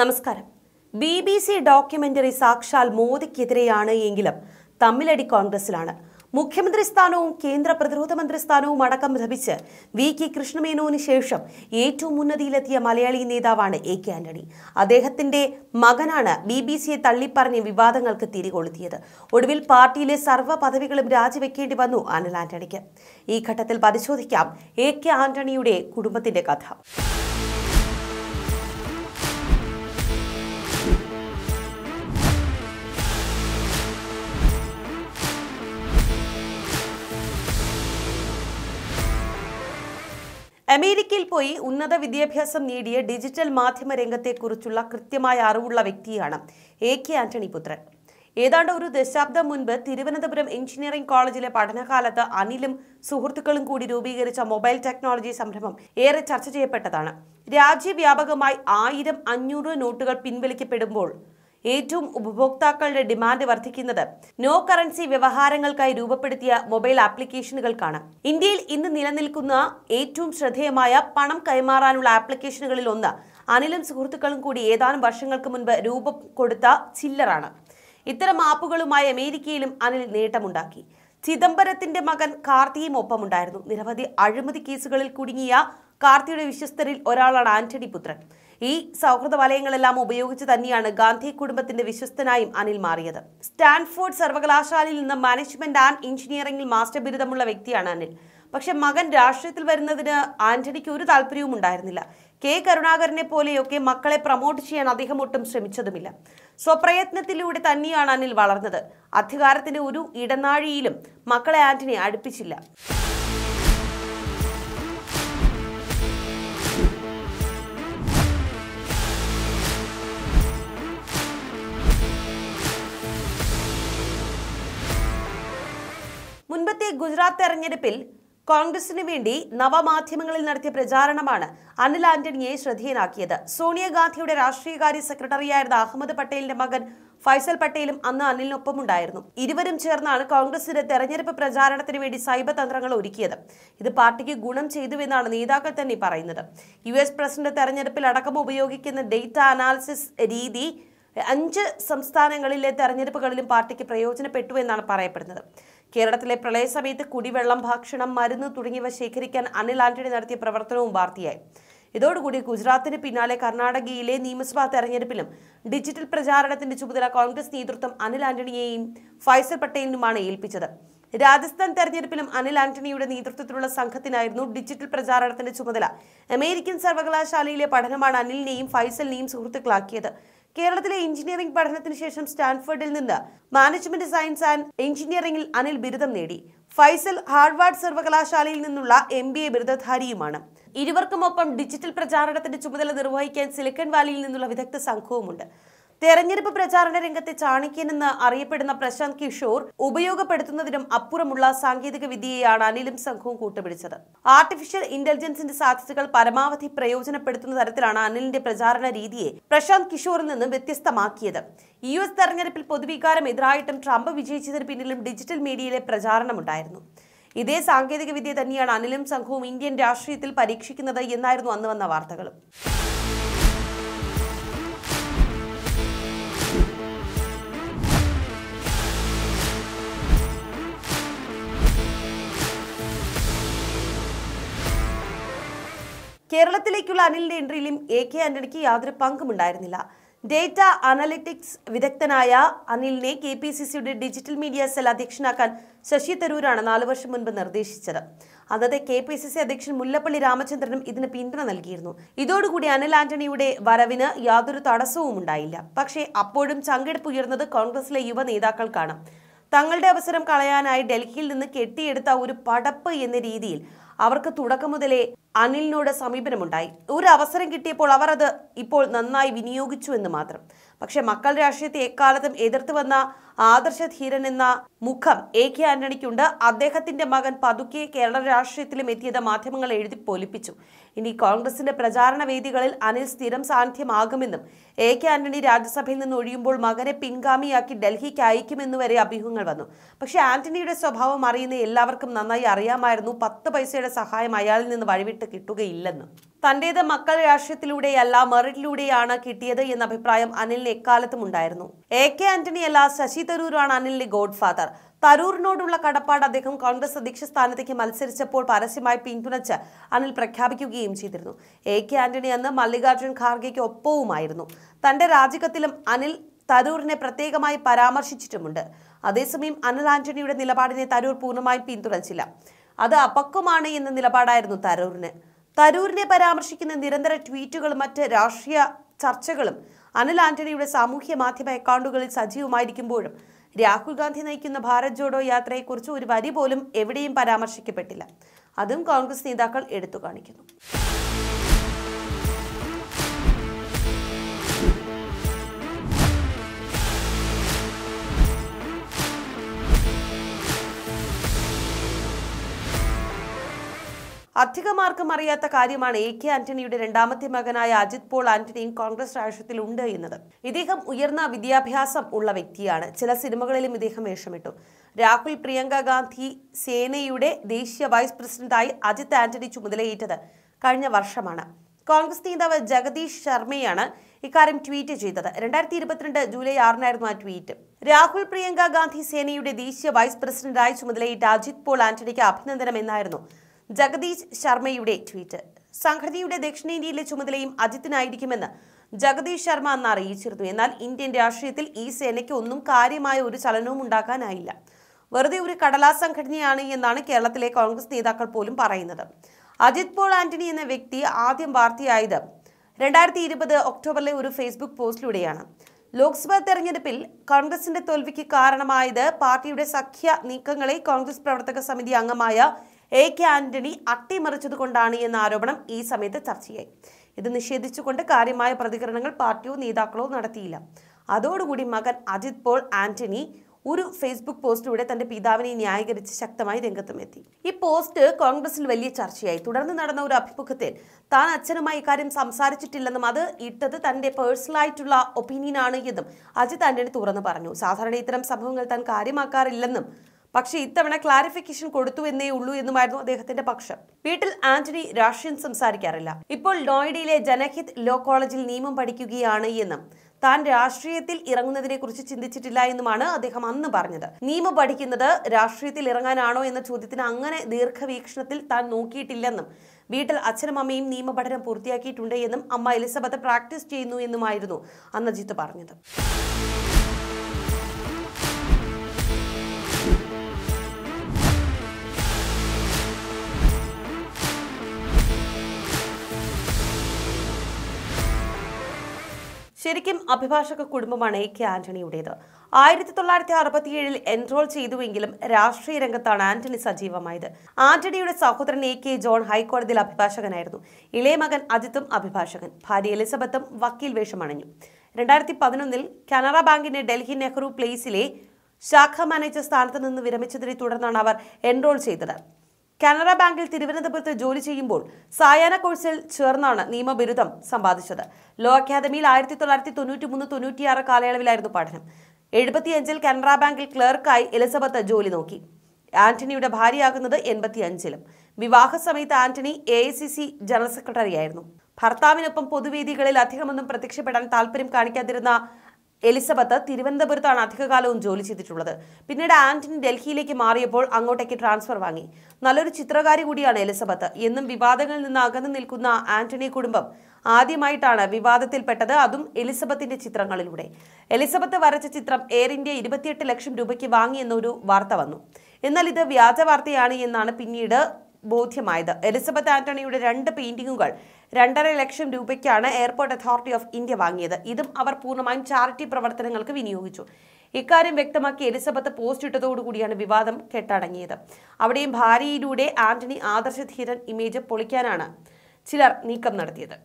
നമസ്കാരം B B C documentary സാക്ഷാൽ മോദിക്കെതിരെയാണ് എങ്കിലും തമ്മിലടി കോൺഗ്രസിലാണ് മുഖ്യമന്ത്രി സ്ഥാനവും കേന്ദ്ര പ്രതിരോധ മന്ത്രി സ്ഥാനവും അടക്കം ലഭിച്ച് വി കെ കൃഷ്ണമേനോന് ശേഷം ഏറ്റവും ഉന്നതിയിലെത്തിയ മലയാളി നേതാവാണ് എ കെ ആന്റണി അദ്ദേഹത്തിന്റെ മകനാണ് ബി ബി സിയെ തള്ളിപ്പറഞ്ഞ് വിവാദങ്ങൾക്ക് തിരികൊളുത്തിയത് ഒടുവിൽ പാർട്ടിയിലെ സർവ്വ പദവികളും രാജിവെക്കേണ്ടി വന്നു അനിൽ ആന്റണിക്ക് ഈ ഘട്ടത്തിൽ പരിശോധിക്കാം എ കെ ആന്റണിയുടെ കുടുംബത്തിന്റെ കഥ അമേരിക്കയിൽ പോയി ഉന്നത വിദ്യാഭ്യാസം നേടിയ ഡിജിറ്റൽ മാധ്യമ രംഗത്തെക്കുറിച്ചുള്ള കൃത്യമായ അറിവുള്ള വ്യക്തിയാണ് എ കെ ആന്റണി പുത്രൻ ഏതാണ്ട് ഒരു ദശാബ്ദം മുൻപ് തിരുവനന്തപുരം എഞ്ചിനീയറിംഗ് കോളേജിലെ പഠനകാലത്ത് അനിലും സുഹൃത്തുക്കളും കൂടി രൂപീകരിച്ച മൊബൈൽ ടെക്നോളജി സംരംഭം ഏറെ ചർച്ച ചെയ്യപ്പെട്ടതാണ് രാജ്യവ്യാപകമായി ആയിരം അഞ്ഞൂറ് നോട്ടുകൾ പിൻവലിക്കപ്പെടുമ്പോൾ ഏറ്റവും ഉപഭോക്താക്കളുടെ ഡിമാൻഡ് വർദ്ധിക്കുന്നത് നോ കറൻസി വ്യവഹാരങ്ങൾക്കായി രൂപപ്പെടുത്തിയ മൊബൈൽ ആപ്ലിക്കേഷനുകൾക്കാണ് ഇന്ത്യയിൽ ഇന്ന് നിലനിൽക്കുന്ന ഏറ്റവും ശ്രദ്ധേയമായ പണം കൈമാറാനുള്ള ആപ്ലിക്കേഷനുകളിൽ ഒന്ന് അനിലും സുഹൃത്തുക്കളും കൂടി ഏതാനും വർഷങ്ങൾക്ക് മുൻപ് രൂപം കൊടുത്ത ചില്ലറാണ് ഇത്തരം ആപ്പുകളുമായി അമേരിക്കയിലും അനിൽ നേട്ടമുണ്ടാക്കി ചിദംബരത്തിന്റെ മകൻ കാർത്തിയും ഒപ്പമുണ്ടായിരുന്നു നിരവധി അഴിമതി കേസുകളിൽ കുടുങ്ങിയ കാർത്തിയുടെ വിശ്വസ്തരിൽ ഒരാളാണ് ആന്റണി പുത്രൻ ഈ സൗഹൃദ വലയങ്ങളെല്ലാം ഉപയോഗിച്ച് തന്നെയാണ് ഗാന്ധി കുടുംബത്തിന്റെ വിശ്വസ്തനായും അനിൽ മാറിയത് സ്റ്റാൻഫോർഡ് സർവകലാശാലയിൽ നിന്ന് മാനേജ്മെന്റ് ആൻഡ് എഞ്ചിനീയറിംഗിൽ മാസ്റ്റർ ബിരുദമുള്ള വ്യക്തിയാണ് അനിൽ പക്ഷെ മകൻ രാഷ്ട്രീയത്തിൽ വരുന്നതിന് ആന്റണിക്ക് ഒരു താല്പര്യവും ഉണ്ടായിരുന്നില്ല കെ കരുണാകരനെ പോലെയൊക്കെ മക്കളെ പ്രൊമോട്ട് ചെയ്യാൻ അദ്ദേഹം ഒട്ടും ശ്രമിച്ചതുമില്ല സ്വപ്രയത്നത്തിലൂടെ തന്നെയാണ് അനിൽ വളർന്നത് അധികാരത്തിന്റെ ഒരു ഇടനാഴിയിലും മക്കളെ ആന്റണി അടുപ്പിച്ചില്ല മുൻപത്തെ ഗുജറാത്ത് തെരഞ്ഞെടുപ്പിൽ കോൺഗ്രസിന് വേണ്ടി നവമാധ്യമങ്ങളിൽ നടത്തിയ പ്രചാരണമാണ് അനിൽ ആന്റണിയെ ശ്രദ്ധേയനാക്കിയത് സോണിയാഗാന്ധിയുടെ രാഷ്ട്രീയകാര്യ സെക്രട്ടറിയായിരുന്ന അഹമ്മദ് പട്ടേലിന്റെ മകൻ ഫൈസൽ പട്ടേലും അന്ന് അനിലിനൊപ്പം ഉണ്ടായിരുന്നു ഇരുവരും ചേർന്നാണ് കോൺഗ്രസിന്റെ തെരഞ്ഞെടുപ്പ് പ്രചാരണത്തിന് വേണ്ടി സൈബർ തന്ത്രങ്ങൾ ഒരുക്കിയത് ഇത് പാർട്ടിക്ക് ഗുണം ചെയ്തുവെന്നാണ് നേതാക്കൾ തന്നെ പറയുന്നത് യു എസ് പ്രസിഡന്റ് തെരഞ്ഞെടുപ്പിൽ അടക്കം ഉപയോഗിക്കുന്ന ഡേറ്റ അനാലിസിസ് രീതി അഞ്ച് സംസ്ഥാനങ്ങളിലെ തെരഞ്ഞെടുപ്പുകളിലും പാർട്ടിക്ക് പ്രയോജനപ്പെട്ടു എന്നാണ് പറയപ്പെടുന്നത് കേരളത്തിലെ പ്രളയ സമയത്ത് കുടിവെള്ളം ഭക്ഷണം മരുന്ന് തുടങ്ങിയവ ശേഖരിക്കാൻ അനിൽ ആന്റണി നടത്തിയ പ്രവർത്തനവും വാർത്തയായി ഇതോടുകൂടി ഗുജറാത്തിന് പിന്നാലെ കർണാടകയിലെ നിയമസഭാ തെരഞ്ഞെടുപ്പിലും ഡിജിറ്റൽ പ്രചാരണത്തിന്റെ ചുമതല കോൺഗ്രസ് നേതൃത്വം അനിൽ ആന്റണിയെയും ഫൈസൽ പട്ടേലിനുമാണ് ഏൽപ്പിച്ചത് രാജസ്ഥാൻ തെരഞ്ഞെടുപ്പിലും അനിൽ ആന്റണിയുടെ നേതൃത്വത്തിലുള്ള സംഘത്തിനായിരുന്നു ഡിജിറ്റൽ പ്രചാരണത്തിന്റെ ചുമതല അമേരിക്കൻ സർവകലാശാലയിലെ പഠനമാണ് അനിലിനെയും ഫൈസലിനെയും സുഹൃത്തുക്കളാക്കിയത് കേരളത്തിലെ എഞ്ചിനീയറിംഗ് പഠനത്തിന് ശേഷം സ്റ്റാൻഫോർഡിൽ നിന്ന് മാനേജ്മെന്റ് സയൻസ് ആൻഡ് എഞ്ചിനീയറിംഗിൽ അനിൽ ബിരുദം നേടി ഫൈസൽ ഹാർവാർഡ് സർവകലാശാലയിൽ നിന്നുള്ള എം ബി എ ബിരുദധാരിയുമാണ് ഇരുവർക്കുമൊപ്പം ഡിജിറ്റൽ പ്രചാരണത്തിന്റെ ചുമതല നിർവഹിക്കാൻ സിലിക്കൺ വാലിയിൽ നിന്നുള്ള വിദഗ്ധ സംഘവുമുണ്ട് തെരഞ്ഞെടുപ്പ് പ്രചാരണ രംഗത്തെ ചാണക്യനെന്ന് അറിയപ്പെടുന്ന പ്രശാന്ത് കിഷോർ ഉപയോഗപ്പെടുത്തുന്നതിനും അപ്പുറമുള്ള സാങ്കേതിക വിദ്യയെയാണ് അനിലും സംഘവും കൂട്ടുപിടിച്ചത് ആർട്ടിഫിഷ്യൽ ഇന്റലിജൻസിന്റെ സാധ്യതകൾ പരമാവധി പ്രയോജനപ്പെടുത്തുന്ന തരത്തിലാണ് അനിലിന്റെ പ്രചാരണ രീതിയെ പ്രശാന്ത് കിഷോറിൽ നിന്നും വ്യത്യസ്തമാക്കിയത് യു എസ് തെരഞ്ഞെടുപ്പിൽ പൊതുവികാരം എതിരായിട്ടും ട്രംപ് വിജയിച്ചതിന് പിന്നിലും ഡിജിറ്റൽ മീഡിയയിലെ പ്രചാരണമുണ്ടായിരുന്നു ഇതേ സാങ്കേതിക വിദ്യ തന്നെയാണ് അനിലും സംഘവും ഇന്ത്യൻ രാഷ്ട്രീയത്തിൽ പരീക്ഷിക്കുന്നത് എന്നായിരുന്നു അന്ന് വന്ന വാർത്തകളും കേരളത്തിലേക്കുള്ള അനിലിന്റെ എൻട്രിയിലും എ കെ ആന്റണിക്ക് യാതൊരു പങ്കുമുണ്ടായിരുന്നില്ല ഡേറ്റ അനലിറ്റിക്സ് വിദഗ്ധനായ അനിലിനെ കെ പി സി സിയുടെ ഡിജിറ്റൽ മീഡിയ സെൽ അധ്യക്ഷനാക്കാൻ ശശി തരൂരാണ് നാലു വർഷം മുൻപ് നിർദ്ദേശിച്ചത് അന്നത്തെ കെ പി സി സി അധ്യക്ഷൻ മുല്ലപ്പള്ളി രാമചന്ദ്രനും ഇതിന് പിന്തുണ നൽകിയിരുന്നു ഇതോടുകൂടി അനിൽ ആന്റണിയുടെ വരവിന് യാതൊരു തടസ്സവും ഉണ്ടായില്ല പക്ഷേ അപ്പോഴും ചങ്കെടുപ്പ് ഉയർന്നത് കോൺഗ്രസിലെ യുവ നേതാക്കൾക്കാണ് തങ്ങളുടെ അവസരം കളയാനായി ഡൽഹിയിൽ നിന്ന് കെട്ടിയെടുത്ത ഒരു പടപ്പ് എന്ന രീതിയിൽ അവർക്ക് തുടക്കം മുതലേ അനിലിനോട് സമീപനമുണ്ടായി ഒരു അവസരം കിട്ടിയപ്പോൾ അവർ അത് ഇപ്പോൾ നന്നായി വിനിയോഗിച്ചു എന്ന് മാത്രം പക്ഷെ മക്കൾ രാഷ്ട്രീയത്തെ എക്കാലത്തും എതിർത്ത് വന്ന ആദർശധീരൻ എന്ന മുഖം എ കെ ആന്റണിക്കുണ്ട് അദ്ദേഹത്തിന്റെ മകൻ പതുക്കെ കേരള രാഷ്ട്രീയത്തിലും എത്തിയത് മാധ്യമങ്ങൾ എഴുതി പൊലിപ്പിച്ചു ഇനി കോൺഗ്രസിന്റെ പ്രചാരണ വേദികളിൽ അനിൽ സ്ഥിരം സാന്നിധ്യമാകുമെന്നും എ കെ ആന്റണി രാജ്യസഭയിൽ നിന്ന് ഒഴിയുമ്പോൾ മകനെ പിൻഗാമിയാക്കി ഡൽഹിക്ക് വരെ അഭ്യൂഹങ്ങൾ വന്നു പക്ഷേ ആന്റണിയുടെ സ്വഭാവം അറിയുന്ന എല്ലാവർക്കും നന്നായി അറിയാമായിരുന്നു പത്ത് പൈസയുടെ സഹായം അയാളിൽ നിന്ന് വഴിവിട്ട് കിട്ടുകയില്ലെന്നും തന്റേത് മക്കൾ രാഷ്ട്രീയത്തിലൂടെയല്ല മെറിറ്റിലൂടെയാണ് കിട്ടിയത് എന്ന അഭിപ്രായം അനിലിന് എക്കാലത്തും ഉണ്ടായിരുന്നു എ കെ ആന്റണിയല്ല ശശി തരൂരാണ് അനിലിന്റെ ഗോഡ് ഫാദർ തരൂറിനോടുള്ള കടപ്പാട് അദ്ദേഹം കോൺഗ്രസ് അധ്യക്ഷ സ്ഥാനത്തേക്ക് മത്സരിച്ചപ്പോൾ പരസ്യമായി പിന്തുണച്ച് അനിൽ പ്രഖ്യാപിക്കുകയും ചെയ്തിരുന്നു എ കെ ആന്റണി അന്ന് മല്ലികാർജ്ജുൻ ഖാർഗെയ്ക്ക് ഒപ്പവുമായിരുന്നു തന്റെ രാജിക്കത്തിലും അനിൽ തരൂറിനെ പ്രത്യേകമായി പരാമർശിച്ചിട്ടുമുണ്ട് അതേസമയം അനിൽ ആന്റണിയുടെ നിലപാടിനെ തരൂർ പൂർണ്ണമായും പിന്തുണച്ചില്ല അത് അപക്വമാണ് എന്ന നിലപാടായിരുന്നു തരൂറിന് തരൂരിനെ പരാമർശിക്കുന്ന നിരന്തര ട്വീറ്റുകളും മറ്റ് രാഷ്ട്രീയ ചർച്ചകളും അനിൽ ആന്റണിയുടെ സാമൂഹ്യ മാധ്യമ അക്കൗണ്ടുകളിൽ സജീവമായിരിക്കുമ്പോഴും രാഹുൽ ഗാന്ധി നയിക്കുന്ന ഭാരത് ജോഡോ യാത്രയെക്കുറിച്ച് ഒരു വരി പോലും എവിടെയും പരാമർശിക്കപ്പെട്ടില്ല അതും കോൺഗ്രസ് നേതാക്കൾ എടുത്തു കാണിക്കുന്നു അധികമാർക്കും അറിയാത്ത കാര്യമാണ് എ കെ ആന്റണിയുടെ രണ്ടാമത്തെ മകനായ അജിത് പോൾ ആന്റണിയും കോൺഗ്രസ് രാഷ്ട്രത്തിൽ ഉണ്ട് എന്നത് ഇദ്ദേഹം ഉയർന്ന വിദ്യാഭ്യാസം ഉള്ള വ്യക്തിയാണ് ചില സിനിമകളിലും ഇദ്ദേഹം വേഷമിട്ടു രാഹുൽ പ്രിയങ്ക ഗാന്ധി സേനയുടെ ദേശീയ വൈസ് പ്രസിഡന്റായി അജിത് ആന്റണി ചുമതലയേറ്റത് കഴിഞ്ഞ വർഷമാണ് കോൺഗ്രസ് നേതാവ് ജഗദീഷ് ശർമ്മയാണ് ഇക്കാര്യം ട്വീറ്റ് ചെയ്തത് രണ്ടായിരത്തി ഇരുപത്തിരണ്ട് ജൂലൈ ആറിനായിരുന്നു ആ ട്വീറ്റ് രാഹുൽ പ്രിയങ്ക ഗാന്ധി സേനയുടെ ദേശീയ വൈസ് പ്രസിഡന്റായി ചുമതലയേറ്റ അജിത് പോൾ ആന്റണിക്ക് അഭിനന്ദനം എന്നായിരുന്നു ജഗദീഷ് ശർമ്മയുടെ ട്വീറ്റ് സംഘടനയുടെ ദക്ഷിണേന്ത്യയിലെ ചുമതലയും അജിത്തിനായിരിക്കുമെന്ന് ജഗദീഷ് ശർമ്മ അന്ന് അറിയിച്ചിരുന്നു എന്നാൽ ഇന്ത്യൻ രാഷ്ട്രീയത്തിൽ ഈ സേനയ്ക്ക് ഒന്നും കാര്യമായ ഒരു ചലനവും ഉണ്ടാക്കാനായില്ല വെറുതെ ഒരു കടലാ സംഘടനയാണ് എന്നാണ് കേരളത്തിലെ കോൺഗ്രസ് നേതാക്കൾ പോലും പറയുന്നത് അജിത് പോൾ ആന്റണി എന്ന വ്യക്തി ആദ്യം വാർത്തയായത് രണ്ടായിരത്തി ഇരുപത് ഒക്ടോബറിലെ ഒരു ഫേസ്ബുക്ക് പോസ്റ്റിലൂടെയാണ് ലോക്സഭാ തെരഞ്ഞെടുപ്പിൽ കോൺഗ്രസിന്റെ തോൽവിക്ക് കാരണമായത് പാർട്ടിയുടെ സഖ്യ നീക്കങ്ങളെ കോൺഗ്രസ് പ്രവർത്തക സമിതി അംഗമായ എ കെ ആന്റണി അട്ടിമറിച്ചതുകൊണ്ടാണ് എന്ന ആരോപണം ഈ സമയത്ത് ചർച്ചയായി ഇത് നിഷേധിച്ചുകൊണ്ട് കാര്യമായ പ്രതികരണങ്ങൾ പാർട്ടിയോ നേതാക്കളോ നടത്തിയില്ല അതോടുകൂടി മകൻ അജിത് പോൾ ആന്റണി ഒരു ഫേസ്ബുക്ക് പോസ്റ്റിലൂടെ തന്റെ പിതാവിനെ ന്യായീകരിച്ച് ശക്തമായി രംഗത്തുമെത്തി ഈ പോസ്റ്റ് കോൺഗ്രസിൽ വലിയ ചർച്ചയായി തുടർന്ന് നടന്ന ഒരു അഭിമുഖത്തിൽ താൻ അച്ഛനുമായി ഇക്കാര്യം സംസാരിച്ചിട്ടില്ലെന്നും അത് ഇട്ടത് തന്റെ പേഴ്സണലായിട്ടുള്ള ആണ് എന്നും അജിത് ആന്റണി തുറന്നു പറഞ്ഞു സാധാരണ ഇത്തരം സംഭവങ്ങൾ താൻ കാര്യമാക്കാറില്ലെന്നും പക്ഷേ ഇത്തവണ ക്ലാരിഫിക്കേഷൻ കൊടുത്തു എന്നേ ഉള്ളൂ എന്നുമായിരുന്നു അദ്ദേഹത്തിന്റെ പക്ഷം വീട്ടിൽ ആന്റണി രാഷ്ട്രീയം സംസാരിക്കാറില്ല ഇപ്പോൾ നോയിഡയിലെ ജനഹിത് ലോ കോളേജിൽ നിയമം പഠിക്കുകയാണ് എന്നും താൻ രാഷ്ട്രീയത്തിൽ ഇറങ്ങുന്നതിനെ കുറിച്ച് ചിന്തിച്ചിട്ടില്ല എന്നുമാണ് അദ്ദേഹം അന്ന് പറഞ്ഞത് നിയമം പഠിക്കുന്നത് രാഷ്ട്രീയത്തിൽ ഇറങ്ങാനാണോ എന്ന ചോദ്യത്തിന് അങ്ങനെ ദീർഘവീക്ഷണത്തിൽ താൻ നോക്കിയിട്ടില്ലെന്നും വീട്ടിൽ അച്ഛനും അമ്മയും നിയമപഠനം പൂർത്തിയാക്കിയിട്ടുണ്ട് എന്നും അമ്മ എലിസബത്ത് പ്രാക്ടീസ് ചെയ്യുന്നു എന്നുമായിരുന്നു അന്നജിത്ത് പറഞ്ഞത് ശരിക്കും അഭിഭാഷക കുടുംബമാണ് എ കെ ആന്റണിയുടേത് ആയിരത്തി തൊള്ളായിരത്തി അറുപത്തിയേഴിൽ എൻറോൾ ചെയ്തുവെങ്കിലും രാഷ്ട്രീയ രംഗത്താണ് ആന്റണി സജീവമായത് ആന്റണിയുടെ സഹോദരൻ എ കെ ജോൺ ഹൈക്കോടതിയിൽ അഭിഭാഷകനായിരുന്നു ഇളയ മകൻ അജിത്തും അഭിഭാഷകൻ ഭാര്യ എലിസബത്തും വക്കീൽ അണിഞ്ഞു രണ്ടായിരത്തി പതിനൊന്നിൽ കനറ ബാങ്കിന്റെ ഡൽഹി നെഹ്റു പ്ലേസിലെ ശാഖ മാനേജർ സ്ഥാനത്ത് നിന്ന് വിരമിച്ചതിനെ തുടർന്നാണ് അവർ എൻറോൾ ചെയ്തത് കാനറ ബാങ്കിൽ തിരുവനന്തപുരത്ത് ജോലി ചെയ്യുമ്പോൾ സായാഹ്ന കോഴ്സിൽ ചേർന്നാണ് നിയമബിരുദം സമ്പാദിച്ചത് ലോ അക്കാദമിയിൽ ആയിരത്തി തൊള്ളായിരത്തി തൊണ്ണൂറ്റി മൂന്ന് തൊണ്ണൂറ്റിയാറ് കാലയളവിലായിരുന്നു പഠനം എഴുപത്തിയഞ്ചിൽ കാനറ ബാങ്കിൽ ക്ലർക്കായി എലിസബത്ത് ജോലി നോക്കി ആന്റണിയുടെ ഭാര്യയാകുന്നത് എൺപത്തിയഞ്ചിലും വിവാഹ സമയത്ത് Antony A I C C general സെക്രട്ടറിയായിരുന്നു ഭർത്താവിനൊപ്പം പൊതുവേദികളിൽ അധികമൊന്നും പ്രത്യക്ഷപ്പെടാൻ താല്പര്യം കാണിക്കാതിരുന്ന എലിസബത്ത് തിരുവനന്തപുരത്താണ് അധികകാലവും ജോലി ചെയ്തിട്ടുള്ളത് പിന്നീട് ആന്റണി ഡൽഹിയിലേക്ക് മാറിയപ്പോൾ അങ്ങോട്ടേക്ക് ട്രാൻസ്ഫർ വാങ്ങി നല്ലൊരു ചിത്രകാരി കൂടിയാണ് എലിസബത്ത് എന്നും വിവാദങ്ങളിൽ നിന്ന് അകന്നു നിൽക്കുന്ന ആന്റണി കുടുംബം ആദ്യമായിട്ടാണ് വിവാദത്തിൽപ്പെട്ടത് അതും എലിസബത്തിന്റെ ചിത്രങ്ങളിലൂടെ എലിസബത്ത് വരച്ച ചിത്രം എയർ ഇന്ത്യ ഇരുപത്തിയെട്ട് ലക്ഷം രൂപയ്ക്ക് വാങ്ങിയെന്നൊരു വാർത്ത വന്നു എന്നാൽ ഇത് വ്യാജ വാർത്തയാണ് എന്നാണ് പിന്നീട് ബോധ്യമായത് എലിസബത്ത് ആന്റണിയുടെ രണ്ട് പെയിന്റിങ്ങുകൾ രണ്ടര ലക്ഷം രൂപയ്ക്കാണ് എയർപോർട്ട് അതോറിറ്റി ഓഫ് ഇന്ത്യ വാങ്ങിയത് ഇതും അവർ പൂർണ്ണമായും ചാരിറ്റി പ്രവർത്തനങ്ങൾക്ക് വിനിയോഗിച്ചു ഇക്കാര്യം വ്യക്തമാക്കി എലിസബത്ത് പോസ്റ്റ് ഇട്ടതോടുകൂടിയാണ് വിവാദം കെട്ടടങ്ങിയത് അവിടെയും ഭാര്യയിലൂടെ ആന്റണി ആദർശധീരൻ ഇമേജ് പൊളിക്കാനാണ് ചിലർ നീക്കം നടത്തിയത്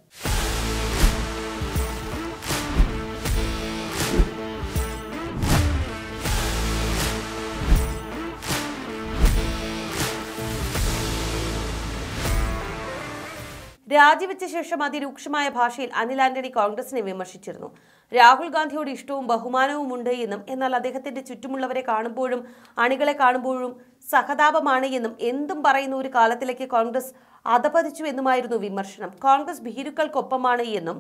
രാജിവെച്ച ശേഷം അതിരൂക്ഷമായ ഭാഷയിൽ അനിൽ ആന്റണി കോൺഗ്രസിനെ വിമർശിച്ചിരുന്നു രാഹുൽ ഗാന്ധിയോട് ഇഷ്ടവും ബഹുമാനവും ഉണ്ട് എന്നും എന്നാൽ അദ്ദേഹത്തിന്റെ ചുറ്റുമുള്ളവരെ കാണുമ്പോഴും അണികളെ കാണുമ്പോഴും സഹതാപമാണ് എന്നും എന്തും പറയുന്ന ഒരു കാലത്തിലേക്ക് കോൺഗ്രസ് അധപതിച്ചു എന്നുമായിരുന്നു വിമർശനം കോൺഗ്രസ് ഭീരുക്കൾക്കൊപ്പമാണ് എന്നും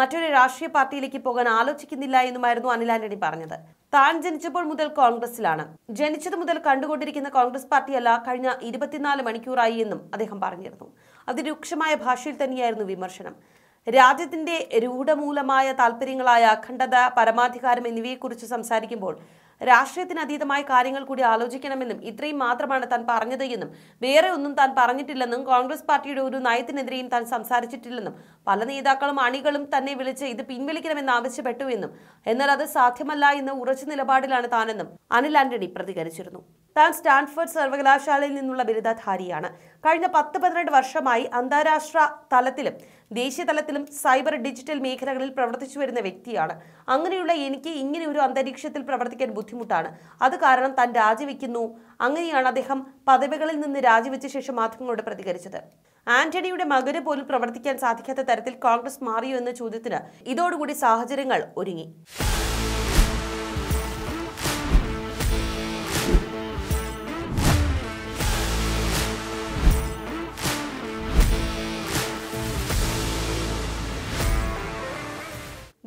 മറ്റൊരു രാഷ്ട്രീയ പാർട്ടിയിലേക്ക് പോകാൻ ആലോചിക്കുന്നില്ല എന്നുമായിരുന്നു അനിൽ ആന്റണി പറഞ്ഞത് താൻ ജനിച്ചപ്പോൾ മുതൽ കോൺഗ്രസിലാണ് ജനിച്ചത് മുതൽ കണ്ടുകൊണ്ടിരിക്കുന്ന കോൺഗ്രസ് പാർട്ടിയല്ല കഴിഞ്ഞ ഇരുപത്തിനാല് മണിക്കൂറായി എന്നും അദ്ദേഹം പറഞ്ഞിരുന്നു അതിരൂക്ഷമായ ഭാഷയിൽ തന്നെയായിരുന്നു വിമർശനം രാജ്യത്തിന്റെ രൂഢമൂലമായ താല്പര്യങ്ങളായ അഖണ്ഡത പരമാധികാരം എന്നിവയെക്കുറിച്ച് സംസാരിക്കുമ്പോൾ രാഷ്ട്രീയത്തിന് അതീതമായ കാര്യങ്ങൾ കൂടി ആലോചിക്കണമെന്നും ഇത്രയും മാത്രമാണ് താൻ പറഞ്ഞത് എന്നും വേറെ ഒന്നും താൻ പറഞ്ഞിട്ടില്ലെന്നും കോൺഗ്രസ് പാർട്ടിയുടെ ഒരു നയത്തിനെതിരെയും താൻ സംസാരിച്ചിട്ടില്ലെന്നും പല നേതാക്കളും അണികളും തന്നെ വിളിച്ച് ഇത് പിൻവലിക്കണമെന്ന് എന്നും എന്നാൽ അത് സാധ്യമല്ല എന്ന് ഉറച്ച നിലപാടിലാണ് താനെന്നും അനിൽ ആന്റണി പ്രതികരിച്ചിരുന്നു താൻ സ്റ്റാൻഫോർഡ് സർവകലാശാലയിൽ നിന്നുള്ള ബിരുദധാരിയാണ് കഴിഞ്ഞ പത്ത് പന്ത്രണ്ട് വർഷമായി അന്താരാഷ്ട്ര തലത്തിലും ദേശീയ തലത്തിലും സൈബർ ഡിജിറ്റൽ മേഖലകളിൽ പ്രവർത്തിച്ചു വരുന്ന വ്യക്തിയാണ് അങ്ങനെയുള്ള എനിക്ക് ഇങ്ങനെ ഒരു അന്തരീക്ഷത്തിൽ പ്രവർത്തിക്കാൻ ബുദ്ധിമുട്ടാണ് അത് കാരണം താൻ രാജിവെക്കുന്നു അങ്ങനെയാണ് അദ്ദേഹം പദവികളിൽ നിന്ന് രാജിവെച്ച ശേഷം മാധ്യമങ്ങളോട് പ്രതികരിച്ചത് ആന്റണിയുടെ മകന് പോലും പ്രവർത്തിക്കാൻ സാധിക്കാത്ത തരത്തിൽ കോൺഗ്രസ് മാറിയോ എന്ന ചോദ്യത്തിന് ഇതോടുകൂടി സാഹചര്യങ്ങൾ ഒരുങ്ങി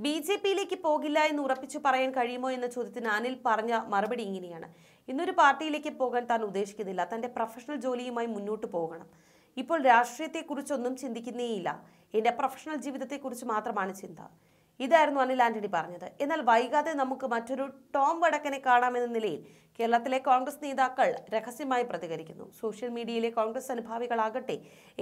ബി ജെ പിയിലേക്ക് പോകില്ല എന്ന് ഉറപ്പിച്ചു പറയാൻ കഴിയുമോ എന്ന ചോദ്യത്തിന് അനിൽ പറഞ്ഞ മറുപടി ഇങ്ങനെയാണ് ഇന്നൊരു പാർട്ടിയിലേക്ക് പോകാൻ താൻ ഉദ്ദേശിക്കുന്നില്ല തൻ്റെ പ്രൊഫഷണൽ ജോലിയുമായി മുന്നോട്ട് പോകണം ഇപ്പോൾ രാഷ്ട്രീയത്തെക്കുറിച്ചൊന്നും ചിന്തിക്കുന്നേയില്ല എൻ്റെ പ്രൊഫഷണൽ ജീവിതത്തെക്കുറിച്ച് മാത്രമാണ് ചിന്ത ഇതായിരുന്നു അനിൽ ആന്റണി പറഞ്ഞത് എന്നാൽ വൈകാതെ നമുക്ക് മറ്റൊരു ടോം വടക്കനെ കാണാമെന്ന നിലയിൽ കേരളത്തിലെ കോൺഗ്രസ് നേതാക്കൾ രഹസ്യമായി പ്രതികരിക്കുന്നു സോഷ്യൽ മീഡിയയിലെ കോൺഗ്രസ് അനുഭാവികളാകട്ടെ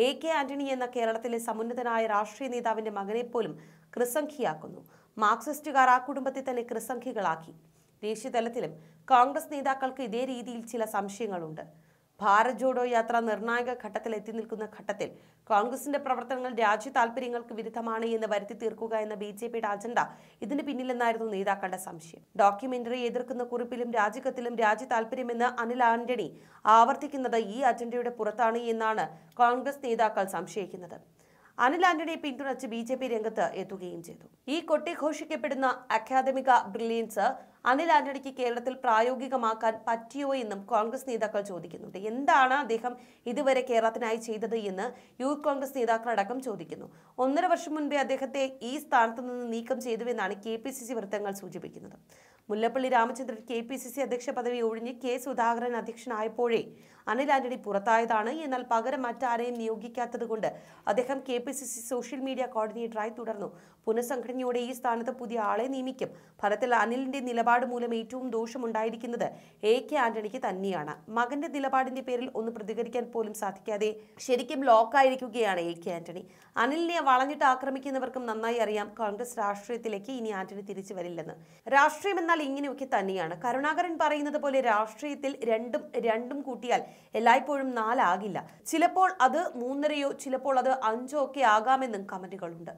എ കെ ആന്റണി എന്ന കേരളത്തിലെ സമുന്നതനായ രാഷ്ട്രീയ നേതാവിന്റെ മകനെ പോലും ക്രിസംഖിയാക്കുന്നു മാർക്സിസ്റ്റുകാർ ആ കുടുംബത്തെ തന്നെ ക്രിസംഖികളാക്കി ദേശീയതലത്തിലും കോൺഗ്രസ് നേതാക്കൾക്ക് ഇതേ രീതിയിൽ ചില സംശയങ്ങളുണ്ട് ഭാരത് ജോഡോ യാത്ര നിർണായക ഘട്ടത്തിൽ എത്തി നിൽക്കുന്ന ഘട്ടത്തിൽ കോൺഗ്രസിന്റെ പ്രവർത്തനങ്ങൾ രാജ്യ താല്പര്യങ്ങൾക്ക് വിരുദ്ധമാണ് എന്ന് വരുത്തി തീർക്കുക എന്ന ബി ജെ പിയുടെ അജണ്ട ഇതിന് പിന്നിലെന്നായിരുന്നു നേതാക്കളുടെ സംശയം ഡോക്യുമെന്ററി എതിർക്കുന്ന കുറിപ്പിലും രാജിക്കത്തിലും രാജ്യ താല്പര്യമെന്ന് അനിൽ ആന്റണി ആവർത്തിക്കുന്നത് ഈ അജണ്ടയുടെ പുറത്താണ് എന്നാണ് കോൺഗ്രസ് നേതാക്കൾ സംശയിക്കുന്നത് അനിൽ ആന്റണിയെ പിന്തുണച്ച് ബി ജെ പി രംഗത്ത് എത്തുകയും ചെയ്തു ഈ കൊട്ടിഘോഷിക്കപ്പെടുന്ന അക്കാദമിക ബ്രില്യൻസ് അനിൽ ആന്റണിക്ക് കേരളത്തിൽ പ്രായോഗികമാക്കാൻ പറ്റിയോ എന്നും കോൺഗ്രസ് നേതാക്കൾ ചോദിക്കുന്നുണ്ട് എന്താണ് അദ്ദേഹം ഇതുവരെ കേരളത്തിനായി ചെയ്തത് എന്ന് യൂത്ത് കോൺഗ്രസ് നേതാക്കളടക്കം ചോദിക്കുന്നു ഒന്നര വർഷം മുൻപേ അദ്ദേഹത്തെ ഈ സ്ഥാനത്ത് നിന്ന് നീക്കം ചെയ്തുവെന്നാണ് കെ പി സി സി വൃത്തങ്ങൾ സൂചിപ്പിക്കുന്നത് Mullappally Ramachandran K P C C അധ്യക്ഷ പദവി ഒഴിഞ്ഞ് കെ സുധാകരൻ അധ്യക്ഷനായപ്പോഴേ അനിൽ ആന്റണി പുറത്തായതാണ് എന്നാൽ പകരം മറ്റാരെയും നിയോഗിക്കാത്തതുകൊണ്ട് അദ്ദേഹം K P C C social media കോർഡിനേറ്ററായി തുടർന്നു പുനഃസംഘടനയോടെ ഈ സ്ഥാനത്ത് പുതിയ ആളെ നിയമിക്കും ഫലത്തിൽ അനിലിന്റെ നിലപാട് മൂലം ഏറ്റവും ദോഷമുണ്ടായിരിക്കുന്നത് എ കെ ആന്റണിക്ക് തന്നെയാണ് മകന്റെ നിലപാടിന്റെ പേരിൽ ഒന്ന് പ്രതികരിക്കാൻ പോലും സാധിക്കാതെ ശരിക്കും ലോക്കായിരിക്കുകയാണ് എ കെ ആന്റണി അനിലിനെ വളഞ്ഞിട്ട് ആക്രമിക്കുന്നവർക്കും നന്നായി അറിയാം കോൺഗ്രസ് രാഷ്ട്രീയത്തിലേക്ക് ഇനി ആന്റണി തിരിച്ചു വരില്ലെന്ന് രാഷ്ട്രീയം എന്നാൽ ഇങ്ങനെയൊക്കെ തന്നെയാണ് കരുണാകരൻ പറയുന്നത് പോലെ രാഷ്ട്രീയത്തിൽ രണ്ടും രണ്ടും കൂട്ടിയാൽ എല്ലായ്പ്പോഴും നാലാകില്ല ചിലപ്പോൾ അത് മൂന്നരയോ ചിലപ്പോൾ അത് അഞ്ചോ ഒക്കെ ആകാമെന്നും കമന്റുകളുണ്ട്